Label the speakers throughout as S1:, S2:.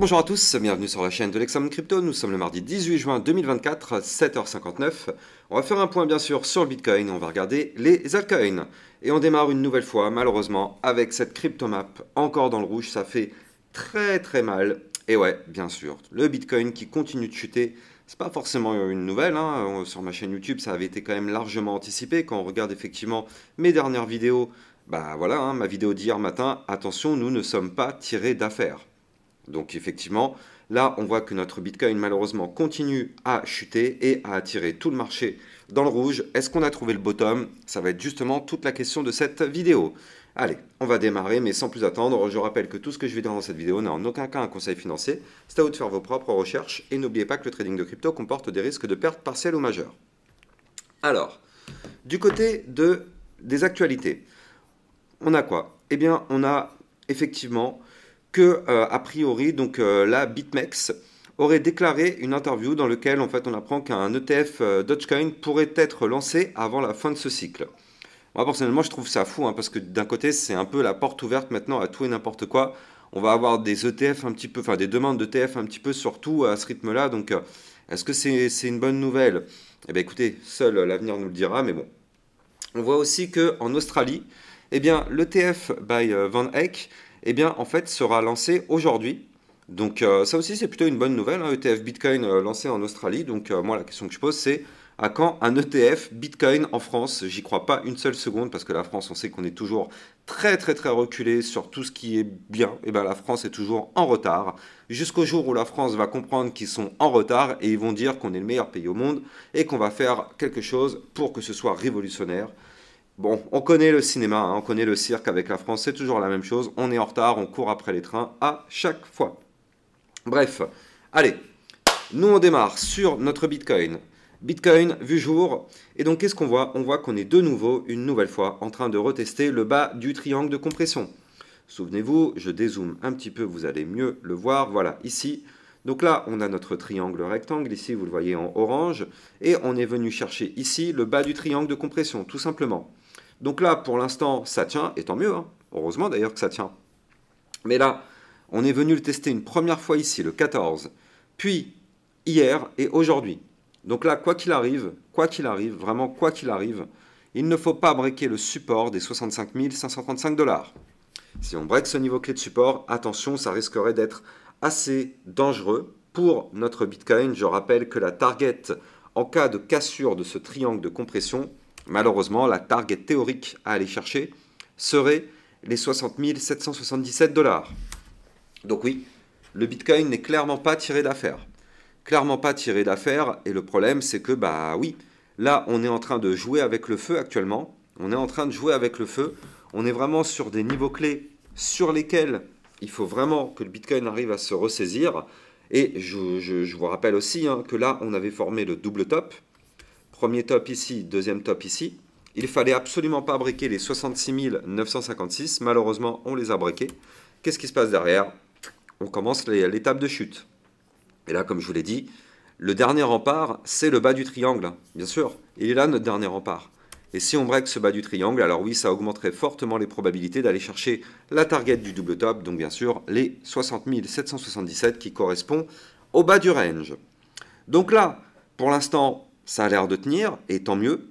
S1: bonjour à tous, bienvenue sur la chaîne de l'Examen Crypto. Nous sommes le mardi 18 juin 2024, 7h59. On va faire un point bien sûr sur le Bitcoin, on va regarder les altcoins. Et on démarre une nouvelle fois, malheureusement, avec cette crypto map encore dans le rouge. Ça fait très très mal. Et ouais, bien sûr, le Bitcoin qui continue de chuter, c'est pas forcément une nouvelle. Hein. Euh, sur ma chaîne YouTube, ça avait été quand même largement anticipé. Quand on regarde effectivement mes dernières vidéos, bah voilà, hein, ma vidéo d'hier matin, attention, nous ne sommes pas tirés d'affaires. Donc effectivement, là, on voit que notre Bitcoin, malheureusement, continue à chuter et à attirer tout le marché dans le rouge. Est-ce qu'on a trouvé le bottom Ça va être justement toute la question de cette vidéo. Allez, on va démarrer, mais sans plus attendre, je rappelle que tout ce que je vais dire dans cette vidéo n'est en aucun cas un conseil financier. C'est à vous de faire vos propres recherches et n'oubliez pas que le trading de crypto comporte des risques de perte partielles ou majeures. Alors, du côté des actualités, on a quoi Eh bien, on a effectivement que, euh, a priori, donc euh, la BitMEX aurait déclaré une interview dans laquelle en fait on apprend qu'un ETF euh, Dogecoin pourrait être lancé avant la fin de ce cycle. Moi personnellement je trouve ça fou hein, parce que d'un côté c'est un peu la porte ouverte maintenant à tout et n'importe quoi. On va avoir des ETF un petit peu, enfin des demandes d'ETF un petit peu surtout à ce rythme-là. Donc est-ce que c'est une bonne nouvelle Eh ben, écoutez, seul l'avenir nous le dira, mais bon. On voit aussi qu'en Australie, eh bien l'ETF by Van Eyck eh bien, en fait, sera lancé aujourd'hui. Donc euh, ça aussi, c'est plutôt une bonne nouvelle, un hein. ETF Bitcoin euh, lancé en Australie. Donc euh, moi, la question que je pose, c'est à quand un ETF Bitcoin en France J'y crois pas une seule seconde parce que la France, on sait qu'on est toujours très très très reculé sur tout ce qui est bien. Et eh bien la France est toujours en retard. Jusqu'au jour où la France va comprendre qu'ils sont en retard et ils vont dire qu'on est le meilleur pays au monde et qu'on va faire quelque chose pour que ce soit révolutionnaire. Bon, on connaît le cinéma, hein, on connaît le cirque avec la France, c'est toujours la même chose. On est en retard, on court après les trains à chaque fois. Bref, allez, nous on démarre sur notre Bitcoin. Bitcoin vu jour. Et donc qu'est-ce qu'on voit On voit qu'on est de nouveau, une nouvelle fois, en train de retester le bas du triangle de compression. Souvenez-vous, je dézoome un petit peu, vous allez mieux le voir. Voilà, ici. Donc là, on a notre triangle rectangle, ici vous le voyez en orange, et on est venu chercher ici le bas du triangle de compression, tout simplement. Donc là, pour l'instant, ça tient, et tant mieux. Hein. Heureusement d'ailleurs que ça tient. Mais là, on est venu le tester une première fois ici, le 14, puis hier et aujourd'hui. Donc là, quoi qu'il arrive, quoi qu'il arrive, vraiment quoi qu'il arrive, il ne faut pas breaker le support des 65 535 dollars. Si on break ce niveau clé de support, attention, ça risquerait d'être assez dangereux pour notre Bitcoin. Je rappelle que la target en cas de cassure de ce triangle de compression, Malheureusement, la target théorique à aller chercher serait les 60 777 dollars. Donc oui, le Bitcoin n'est clairement pas tiré d'affaire. Clairement pas tiré d'affaire, et le problème c'est que, bah oui, là on est en train de jouer avec le feu actuellement, on est en train de jouer avec le feu, on est vraiment sur des niveaux clés sur lesquels il faut vraiment que le Bitcoin arrive à se ressaisir, et je, vous rappelle aussi hein, que là on avait formé le double top, premier top ici, deuxième top ici. Il fallait absolument pas briquer les 66 956. Malheureusement, on les a briqués. Qu'est-ce qui se passe derrière On commence l'étape de chute. Et là, comme je vous l'ai dit, le dernier rempart, c'est le bas du triangle. Hein, bien sûr, il est là notre dernier rempart. Et si on break ce bas du triangle, alors oui, ça augmenterait fortement les probabilités d'aller chercher la target du double top, donc bien sûr les 60 777 qui correspond au bas du range. Donc là, pour l'instant, ça a l'air de tenir, et tant mieux.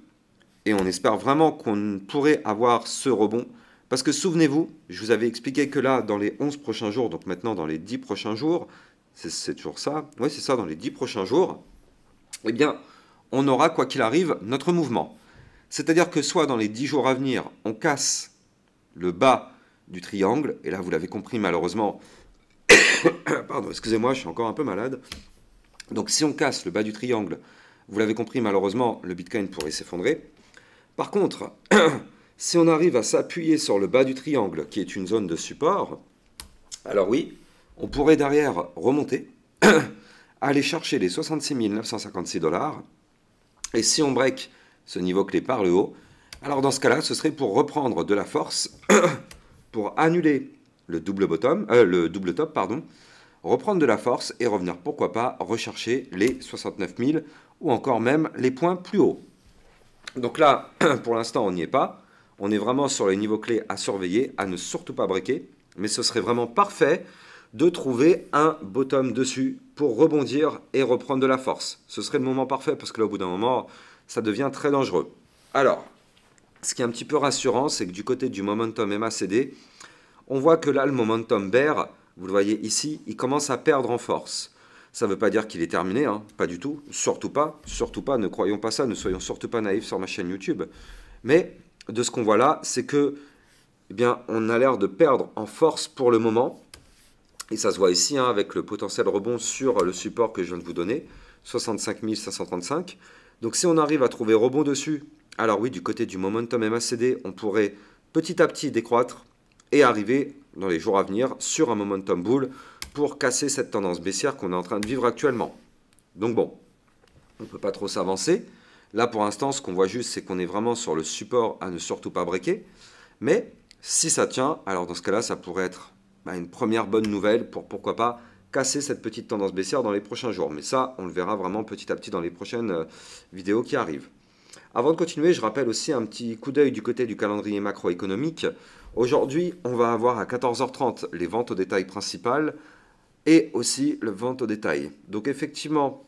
S1: Et on espère vraiment qu'on pourrait avoir ce rebond. Parce que souvenez-vous, je vous avais expliqué que là, dans les 11 prochains jours, donc maintenant dans les 10 prochains jours, c'est toujours ça, oui c'est ça, dans les 10 prochains jours, eh bien, on aura, quoi qu'il arrive, notre mouvement. C'est-à-dire que soit dans les 10 jours à venir, on casse le bas du triangle, et là vous l'avez compris malheureusement, pardon, excusez-moi, je suis encore un peu malade. Donc si on casse le bas du triangle vous l'avez compris, malheureusement, le Bitcoin pourrait s'effondrer. Par contre, si on arrive à s'appuyer sur le bas du triangle, qui est une zone de support, alors oui, on pourrait derrière remonter, aller chercher les 66 956 dollars, et si on break ce niveau clé par le haut, alors dans ce cas-là, ce serait pour reprendre de la force, pour annuler le double bottom, euh, le double top, pardon, reprendre de la force et revenir, pourquoi pas, rechercher les 69 000 ou encore même les points plus hauts. Donc là, pour l'instant, on n'y est pas. On est vraiment sur les niveaux clés à surveiller, à ne surtout pas briquer. Mais ce serait vraiment parfait de trouver un bottom dessus pour rebondir et reprendre de la force. Ce serait le moment parfait parce que là, au bout d'un moment, ça devient très dangereux. Alors, ce qui est un petit peu rassurant, c'est que du côté du momentum MACD, on voit que là, le momentum bear, vous le voyez ici, il commence à perdre en force. Ça ne veut pas dire qu'il est terminé, hein. pas du tout, surtout pas, surtout pas, ne croyons pas ça, ne soyons surtout pas naïfs sur ma chaîne YouTube. Mais de ce qu'on voit là, c'est que, eh bien, on a l'air de perdre en force pour le moment, et ça se voit ici hein, avec le potentiel rebond sur le support que je viens de vous donner, 65 535. Donc si on arrive à trouver rebond dessus, alors oui, du côté du momentum MACD, on pourrait petit à petit décroître et arriver dans les jours à venir sur un momentum bull pour casser cette tendance baissière qu'on est en train de vivre actuellement. Donc bon, on ne peut pas trop s'avancer. Là, pour l'instant, ce qu'on voit juste, c'est qu'on est vraiment sur le support à ne surtout pas breaker. Mais si ça tient, alors dans ce cas-là, ça pourrait être bah, une première bonne nouvelle pour pourquoi pas casser cette petite tendance baissière dans les prochains jours. Mais ça, on le verra vraiment petit à petit dans les prochaines euh, vidéos qui arrivent. Avant de continuer, je rappelle aussi un petit coup d'œil du côté du calendrier macroéconomique. Aujourd'hui, on va avoir à 14h30 les ventes au détail principales et aussi le vente au détail. Donc effectivement,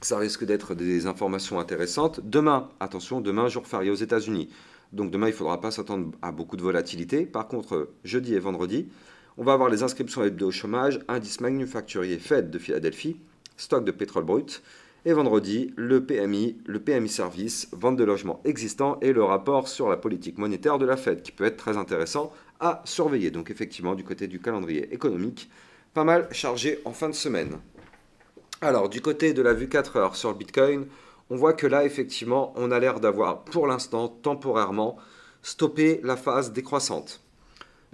S1: ça risque d'être des informations intéressantes. Demain, attention, demain, jour férié aux États-Unis. Donc demain, il ne faudra pas s'attendre à beaucoup de volatilité. Par contre, jeudi et vendredi, on va avoir les inscriptions hebdo au chômage, indice manufacturier Fed de Philadelphie, stock de pétrole brut, et vendredi, le PMI, le PMI service, vente de logements existants et le rapport sur la politique monétaire de la Fed, qui peut être très intéressant à surveiller. Donc effectivement, du côté du calendrier économique, pas mal chargé en fin de semaine. Alors, du côté de la vue 4 heures sur le Bitcoin, on voit que là, effectivement, on a l'air d'avoir, pour l'instant, temporairement, stoppé la phase décroissante.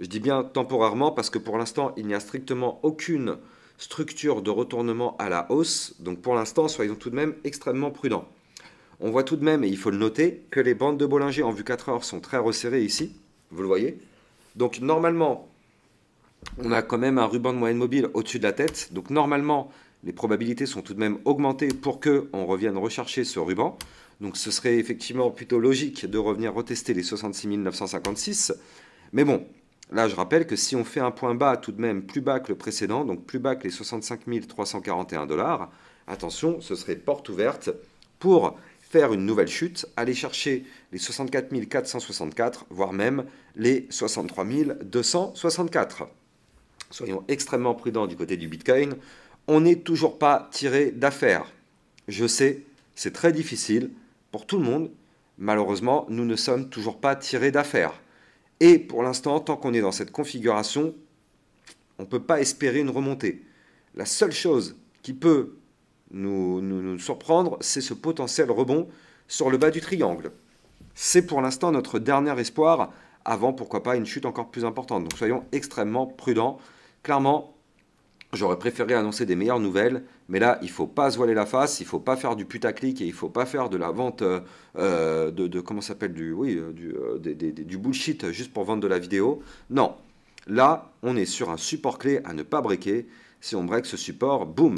S1: Je dis bien temporairement parce que pour l'instant, il n'y a strictement aucune structure de retournement à la hausse. Donc pour l'instant, soyons tout de même extrêmement prudents. On voit tout de même, et il faut le noter, que les bandes de Bollinger en vue 4 heures sont très resserrées ici. Vous le voyez. Donc normalement, on a quand même un ruban de moyenne mobile au-dessus de la tête. Donc normalement, les probabilités sont tout de même augmentées pour qu'on revienne rechercher ce ruban. Donc ce serait effectivement plutôt logique de revenir retester les 66 956. Mais bon, là je rappelle que si on fait un point bas tout de même plus bas que le précédent, donc plus bas que les 65 341 dollars, attention, ce serait porte ouverte pour faire une nouvelle chute, aller chercher les 64 464, voire même les 63 264 soyons extrêmement prudents du côté du Bitcoin, on n'est toujours pas tiré d'affaire. Je sais, c'est très difficile pour tout le monde. Malheureusement, nous ne sommes toujours pas tirés d'affaire. Et pour l'instant, tant qu'on est dans cette configuration, on ne peut pas espérer une remontée. La seule chose qui peut nous, nous surprendre, c'est ce potentiel rebond sur le bas du triangle. C'est pour l'instant notre dernier espoir avant, pourquoi pas, une chute encore plus importante. Donc soyons extrêmement prudents clairement, j'aurais préféré annoncer des meilleures nouvelles, mais là, il ne faut pas se voiler la face, il ne faut pas faire du putaclic et il faut pas faire de la vente euh, euh, de, comment s'appelle du oui euh, du, du bullshit juste pour vendre de la vidéo. Non, là, on est sur un support clé à ne pas breaker. Si on break ce support, boum,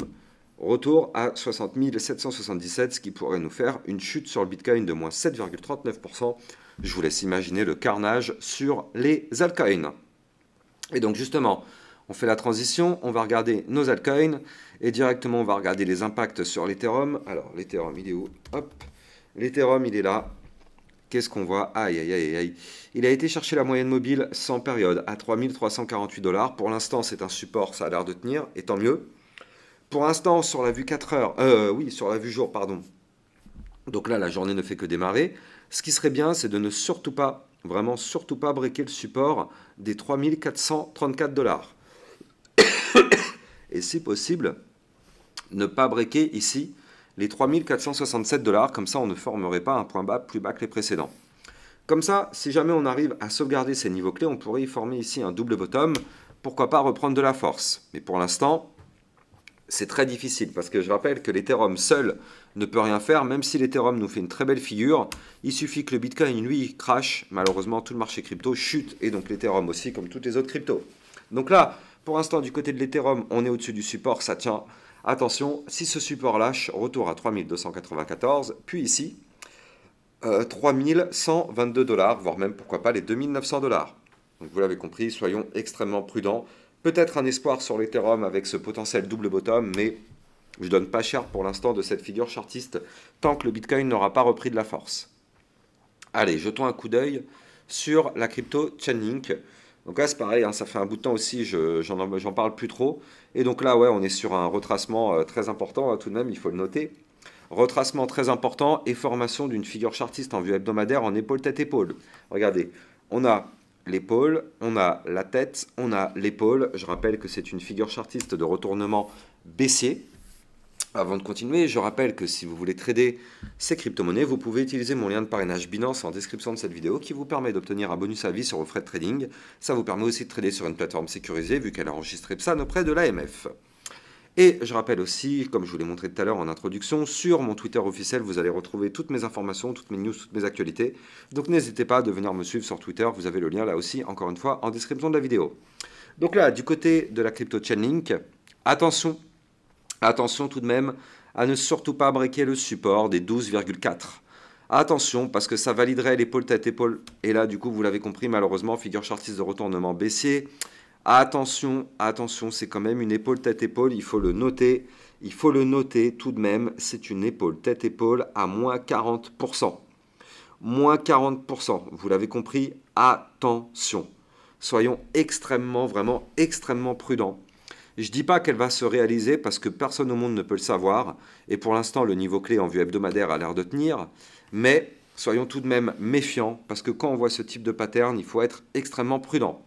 S1: retour à 60 777, ce qui pourrait nous faire une chute sur le Bitcoin de moins 7,39%. Je vous laisse imaginer le carnage sur les altcoins. Et donc justement, on fait la transition, on va regarder nos altcoins et directement on va regarder les impacts sur l'Ethereum. Alors l'Ethereum il est où Hop, l'Ethereum il est là. Qu'est-ce qu'on voit Aïe aïe aïe aïe. Il a été chercher la moyenne mobile sans période à 3348 dollars. Pour l'instant c'est un support, ça a l'air de tenir et tant mieux. Pour l'instant sur la vue 4 heures, euh, oui sur la vue jour pardon. Donc là la journée ne fait que démarrer. Ce qui serait bien c'est de ne surtout pas, vraiment surtout pas briquer le support des 3434 dollars et si possible, ne pas breaker ici les 3467 dollars, comme ça on ne formerait pas un point bas plus bas que les précédents. Comme ça, si jamais on arrive à sauvegarder ces niveaux clés, on pourrait y former ici un double bottom, pourquoi pas reprendre de la force. Mais pour l'instant, c'est très difficile, parce que je rappelle que l'Ethereum seul ne peut rien faire, même si l'Ethereum nous fait une très belle figure, il suffit que le Bitcoin, lui, crache, malheureusement tout le marché crypto chute, et donc l'Ethereum aussi, comme toutes les autres cryptos. Donc là, pour l'instant, du côté de l'Ethereum, on est au-dessus du support, ça tient. Attention, si ce support lâche, retour à 3294, puis ici, 3122 euh, dollars, voire même pourquoi pas les 2900 dollars. Donc vous l'avez compris, soyons extrêmement prudents. Peut-être un espoir sur l'Ethereum avec ce potentiel double bottom, mais je donne pas cher pour l'instant de cette figure chartiste tant que le Bitcoin n'aura pas repris de la force. Allez, jetons un coup d'œil sur la crypto Chainlink. Donc là, c'est pareil, hein, ça fait un bout de temps aussi, j'en parle plus trop. Et donc là, ouais, on est sur un retracement euh, très important, hein, tout de même, il faut le noter. Retracement très important et formation d'une figure chartiste en vue hebdomadaire en épaule tête -épaule. Regardez, on a l'épaule, on a la tête, on a l'épaule. Je rappelle que c'est une figure chartiste de retournement baissier. Avant de continuer, je rappelle que si vous voulez trader ces crypto-monnaies, vous pouvez utiliser mon lien de parrainage Binance en description de cette vidéo qui vous permet d'obtenir un bonus à vie sur vos frais de trading. Ça vous permet aussi de trader sur une plateforme sécurisée vu qu'elle a enregistré PSAN auprès de l'AMF. Et je rappelle aussi, comme je vous l'ai montré tout à l'heure en introduction, sur mon Twitter officiel, vous allez retrouver toutes mes informations, toutes mes news, toutes mes actualités. Donc n'hésitez pas à venir me suivre sur Twitter, vous avez le lien là aussi, encore une fois, en description de la vidéo. Donc là, du côté de la crypto Chainlink, attention, Attention tout de même à ne surtout pas breaker le support des 12,4. Attention parce que ça validerait l'épaule tête épaule. Et là, du coup, vous l'avez compris, malheureusement, figure chartiste de retournement baissier. Attention, attention, c'est quand même une épaule tête épaule. Il faut le noter. Il faut le noter tout de même. C'est une épaule tête épaule à moins 40%. Moins 40%. Vous l'avez compris. Attention. Soyons extrêmement, vraiment extrêmement prudents je ne dis pas qu'elle va se réaliser parce que personne au monde ne peut le savoir, et pour l'instant le niveau clé en vue hebdomadaire a l'air de tenir, mais soyons tout de même méfiants, parce que quand on voit ce type de pattern, il faut être extrêmement prudent.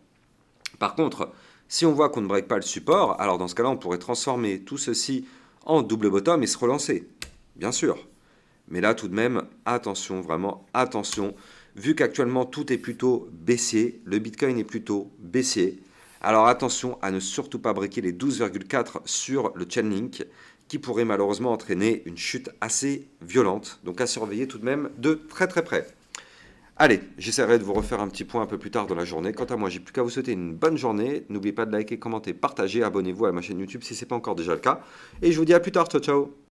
S1: Par contre, si on voit qu'on ne break pas le support, alors dans ce cas-là, on pourrait transformer tout ceci en double bottom et se relancer, bien sûr. Mais là, tout de même, attention, vraiment attention, vu qu'actuellement tout est plutôt baissier, le Bitcoin est plutôt baissier, alors attention à ne surtout pas briquer les 12,4 sur le link, qui pourrait malheureusement entraîner une chute assez violente, donc à surveiller tout de même de très très près. Allez, j'essaierai de vous refaire un petit point un peu plus tard dans la journée. Quant à moi, j'ai plus qu'à vous souhaiter une bonne journée. N'oubliez pas de liker, commenter, partager, abonnez-vous à ma chaîne YouTube si ce n'est pas encore déjà le cas. Et je vous dis à plus tard, ciao ciao